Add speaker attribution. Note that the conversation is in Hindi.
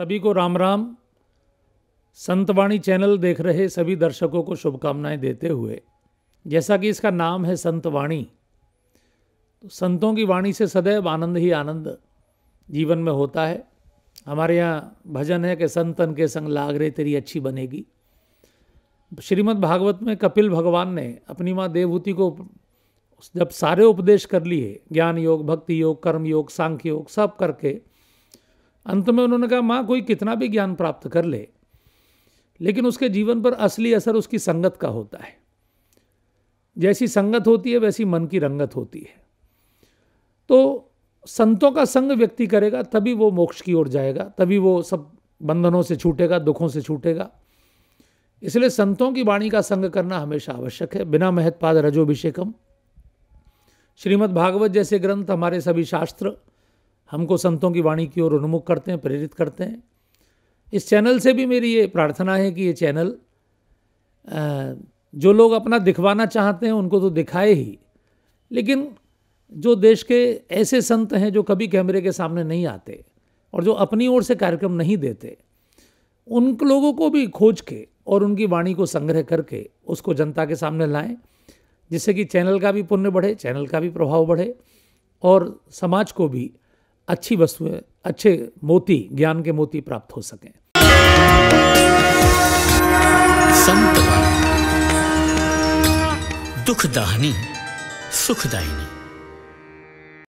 Speaker 1: सभी को राम राम संतवाणी चैनल देख रहे सभी दर्शकों को शुभकामनाएं देते हुए जैसा कि इसका नाम है संतवाणी तो संतों की वाणी से सदैव आनंद ही आनंद जीवन में होता है हमारे यहाँ भजन है कि संतन के संग लागरे तेरी अच्छी बनेगी श्रीमद् भागवत में कपिल भगवान ने अपनी माँ देवभूति को जब सारे उपदेश कर लिए ज्ञान योग भक्ति योग कर्म योग सांख्य योग सब करके अंत में उन्होंने कहा माँ कोई कितना भी ज्ञान प्राप्त कर ले लेकिन उसके जीवन पर असली असर उसकी संगत का होता है जैसी संगत होती है वैसी मन की रंगत होती है तो संतों का संग व्यक्ति करेगा तभी वो मोक्ष की ओर जाएगा तभी वो सब बंधनों से छूटेगा दुखों से छूटेगा इसलिए संतों की वाणी का संग करना हमेशा आवश्यक है बिना महत्पाद रजोभिषेकम श्रीमद् भागवत जैसे ग्रंथ हमारे सभी शास्त्र हमको संतों की वाणी की ओर उन्मुख करते हैं प्रेरित करते हैं इस चैनल से भी मेरी ये प्रार्थना है कि ये चैनल जो लोग अपना दिखवाना चाहते हैं उनको तो दिखाए ही लेकिन जो देश के ऐसे संत हैं जो कभी कैमरे के सामने नहीं आते और जो अपनी ओर से कार्यक्रम नहीं देते उन लोगों को भी खोज के और उनकी वाणी को संग्रह करके उसको जनता के सामने लाएं जिससे कि चैनल का भी पुण्य बढ़े चैनल का भी प्रभाव बढ़े और समाज को भी अच्छी वस्तुएं अच्छे मोती ज्ञान के मोती प्राप्त हो सकें संत दुख दाहनी सुखदायिनी